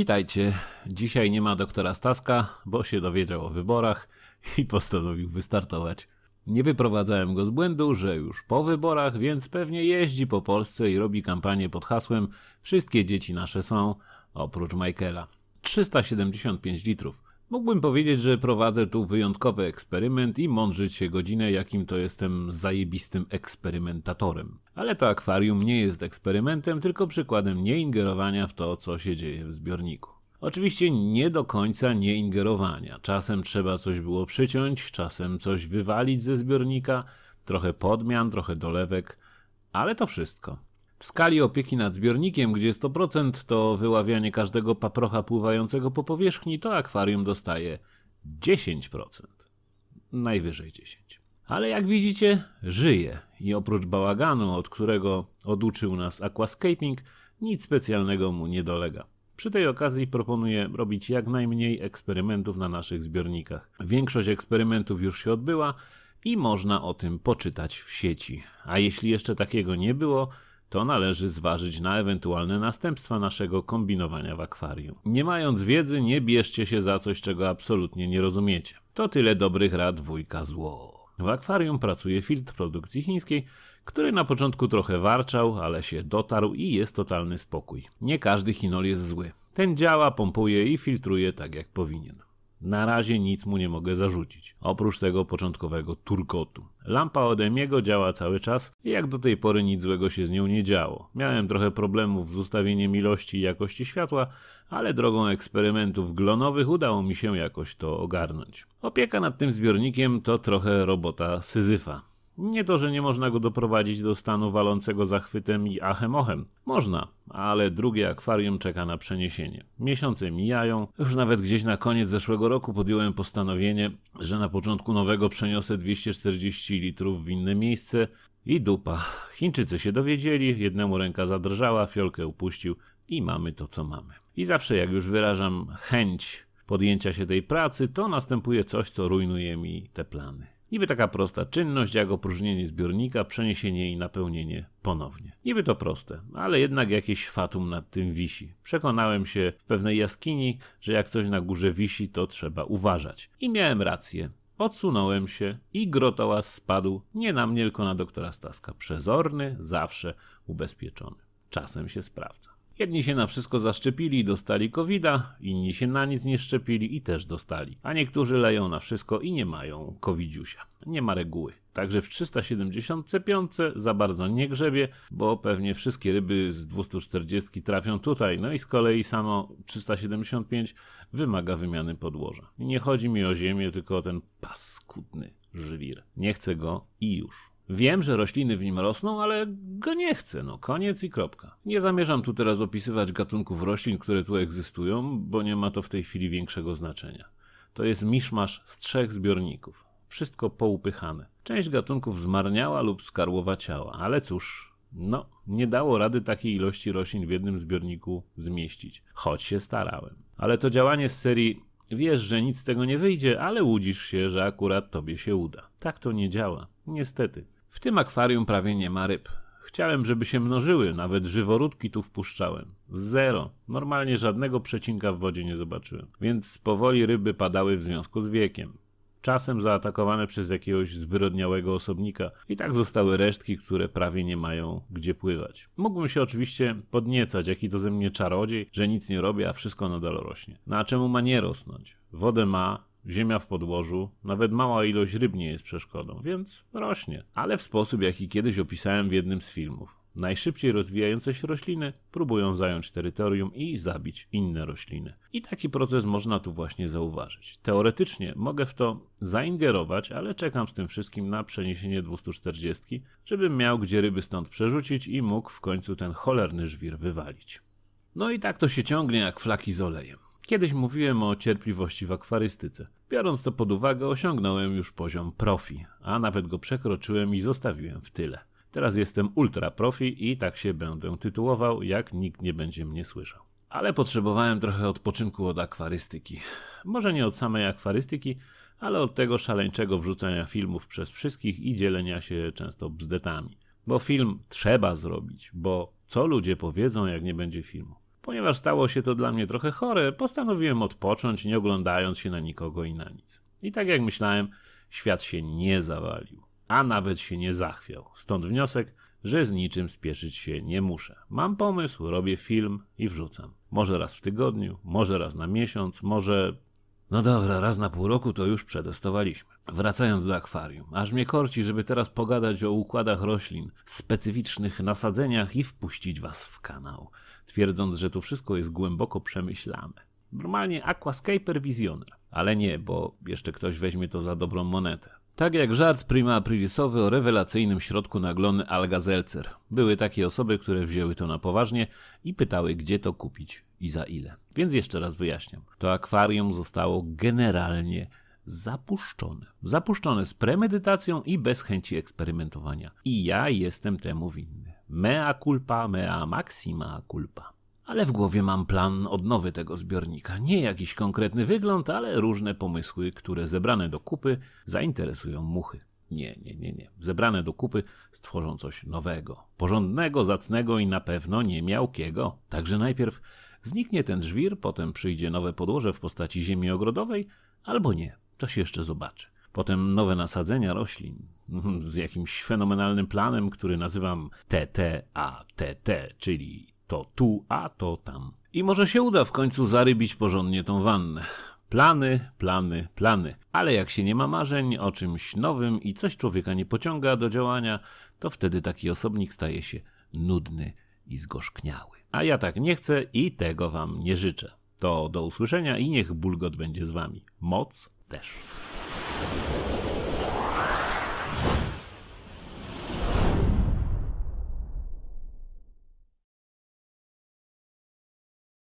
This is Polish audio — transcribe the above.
Witajcie. Dzisiaj nie ma doktora Staska, bo się dowiedział o wyborach i postanowił wystartować. Nie wyprowadzałem go z błędu, że już po wyborach, więc pewnie jeździ po Polsce i robi kampanię pod hasłem Wszystkie dzieci nasze są, oprócz Michaela. 375 litrów. Mógłbym powiedzieć, że prowadzę tu wyjątkowy eksperyment i mądrzyć się godzinę, jakim to jestem zajebistym eksperymentatorem. Ale to akwarium nie jest eksperymentem, tylko przykładem nieingerowania w to, co się dzieje w zbiorniku. Oczywiście nie do końca nieingerowania. Czasem trzeba coś było przyciąć, czasem coś wywalić ze zbiornika, trochę podmian, trochę dolewek, ale to wszystko. W skali opieki nad zbiornikiem, gdzie 100% to wyławianie każdego paprocha pływającego po powierzchni, to akwarium dostaje 10%. Najwyżej 10. Ale jak widzicie, żyje i oprócz bałaganu, od którego oduczył nas aquascaping, nic specjalnego mu nie dolega. Przy tej okazji proponuję robić jak najmniej eksperymentów na naszych zbiornikach. Większość eksperymentów już się odbyła i można o tym poczytać w sieci. A jeśli jeszcze takiego nie było, to należy zważyć na ewentualne następstwa naszego kombinowania w akwarium. Nie mając wiedzy, nie bierzcie się za coś, czego absolutnie nie rozumiecie. To tyle dobrych rad wujka zło. W akwarium pracuje filtr produkcji chińskiej, który na początku trochę warczał, ale się dotarł i jest totalny spokój. Nie każdy chinol jest zły. Ten działa, pompuje i filtruje tak jak powinien. Na razie nic mu nie mogę zarzucić, oprócz tego początkowego turkotu. Lampa ode niego działa cały czas i jak do tej pory nic złego się z nią nie działo. Miałem trochę problemów z ustawieniem ilości i jakości światła, ale drogą eksperymentów glonowych udało mi się jakoś to ogarnąć. Opieka nad tym zbiornikiem to trochę robota syzyfa. Nie to, że nie można go doprowadzić do stanu walącego zachwytem i achem ochem. Można, ale drugie akwarium czeka na przeniesienie. Miesiące mijają, już nawet gdzieś na koniec zeszłego roku podjąłem postanowienie, że na początku nowego przeniosę 240 litrów w inne miejsce i dupa. Chińczycy się dowiedzieli, jednemu ręka zadrżała, fiolkę upuścił i mamy to, co mamy. I zawsze jak już wyrażam chęć podjęcia się tej pracy, to następuje coś, co rujnuje mi te plany. Niby taka prosta czynność jak opróżnienie zbiornika, przeniesienie i napełnienie ponownie. Niby to proste, ale jednak jakieś fatum nad tym wisi. Przekonałem się w pewnej jaskini, że jak coś na górze wisi, to trzeba uważać. I miałem rację. Odsunąłem się i grotołaz spadł nie na mnie, tylko na doktora Staska. Przezorny, zawsze ubezpieczony. Czasem się sprawdza. Jedni się na wszystko zaszczepili i dostali covid inni się na nic nie szczepili i też dostali. A niektórzy leją na wszystko i nie mają covidziusia. Nie ma reguły. Także w 375 za bardzo nie grzebie, bo pewnie wszystkie ryby z 240 trafią tutaj. No i z kolei samo 375 wymaga wymiany podłoża. Nie chodzi mi o ziemię, tylko o ten paskudny żwir. Nie chcę go i już. Wiem, że rośliny w nim rosną, ale go nie chcę. No, koniec i kropka. Nie zamierzam tu teraz opisywać gatunków roślin, które tu egzystują, bo nie ma to w tej chwili większego znaczenia. To jest miszmasz z trzech zbiorników. Wszystko poupychane. Część gatunków zmarniała lub ciała, ale cóż, no, nie dało rady takiej ilości roślin w jednym zbiorniku zmieścić, choć się starałem. Ale to działanie z serii wiesz, że nic z tego nie wyjdzie, ale łudzisz się, że akurat tobie się uda. Tak to nie działa, niestety. W tym akwarium prawie nie ma ryb. Chciałem, żeby się mnożyły, nawet żyworódki tu wpuszczałem. Zero. Normalnie żadnego przecinka w wodzie nie zobaczyłem. Więc powoli ryby padały w związku z wiekiem. Czasem zaatakowane przez jakiegoś zwyrodniałego osobnika, i tak zostały resztki, które prawie nie mają gdzie pływać. Mógłbym się oczywiście podniecać, jaki to ze mnie czarodziej, że nic nie robię, a wszystko nadal rośnie. No a czemu ma nie rosnąć? Wodę ma, ziemia w podłożu, nawet mała ilość ryb nie jest przeszkodą, więc rośnie. Ale w sposób, jaki kiedyś opisałem w jednym z filmów. Najszybciej rozwijające się rośliny próbują zająć terytorium i zabić inne rośliny. I taki proces można tu właśnie zauważyć. Teoretycznie mogę w to zaingerować, ale czekam z tym wszystkim na przeniesienie 240, żebym miał gdzie ryby stąd przerzucić i mógł w końcu ten cholerny żwir wywalić. No i tak to się ciągnie jak flaki z olejem. Kiedyś mówiłem o cierpliwości w akwarystyce. Biorąc to pod uwagę, osiągnąłem już poziom profi, a nawet go przekroczyłem i zostawiłem w tyle. Teraz jestem ultra profi i tak się będę tytułował, jak nikt nie będzie mnie słyszał. Ale potrzebowałem trochę odpoczynku od akwarystyki. Może nie od samej akwarystyki, ale od tego szaleńczego wrzucania filmów przez wszystkich i dzielenia się często bzdetami. Bo film trzeba zrobić, bo co ludzie powiedzą, jak nie będzie filmu. Ponieważ stało się to dla mnie trochę chore, postanowiłem odpocząć, nie oglądając się na nikogo i na nic. I tak jak myślałem, świat się nie zawalił, a nawet się nie zachwiał. Stąd wniosek, że z niczym spieszyć się nie muszę. Mam pomysł, robię film i wrzucam. Może raz w tygodniu, może raz na miesiąc, może no dobra, raz na pół roku to już przetestowaliśmy. Wracając do akwarium, aż mnie korci, żeby teraz pogadać o układach roślin, specyficznych nasadzeniach i wpuścić was w kanał, twierdząc, że tu wszystko jest głęboko przemyślane. Normalnie aquascaper visioner, ale nie, bo jeszcze ktoś weźmie to za dobrą monetę. Tak jak żart prima aprilisowy o rewelacyjnym środku naglony Alga Zelcer. Były takie osoby, które wzięły to na poważnie i pytały gdzie to kupić i za ile. Więc jeszcze raz wyjaśniam. To akwarium zostało generalnie zapuszczone. Zapuszczone z premedytacją i bez chęci eksperymentowania. I ja jestem temu winny. Mea culpa, mea maxima culpa ale w głowie mam plan odnowy tego zbiornika. Nie jakiś konkretny wygląd, ale różne pomysły, które zebrane do kupy zainteresują muchy. Nie, nie, nie, nie. Zebrane do kupy stworzą coś nowego, porządnego, zacnego i na pewno nie miałkiego. Także najpierw zniknie ten żwir, potem przyjdzie nowe podłoże w postaci ziemi ogrodowej, albo nie. To się jeszcze zobaczy. Potem nowe nasadzenia roślin z jakimś fenomenalnym planem, który nazywam TTATT, czyli to tu, a to tam. I może się uda w końcu zarybić porządnie tą wannę. Plany, plany, plany. Ale jak się nie ma marzeń o czymś nowym i coś człowieka nie pociąga do działania, to wtedy taki osobnik staje się nudny i zgorzkniały. A ja tak nie chcę i tego wam nie życzę. To do usłyszenia i niech bulgot będzie z wami. Moc też.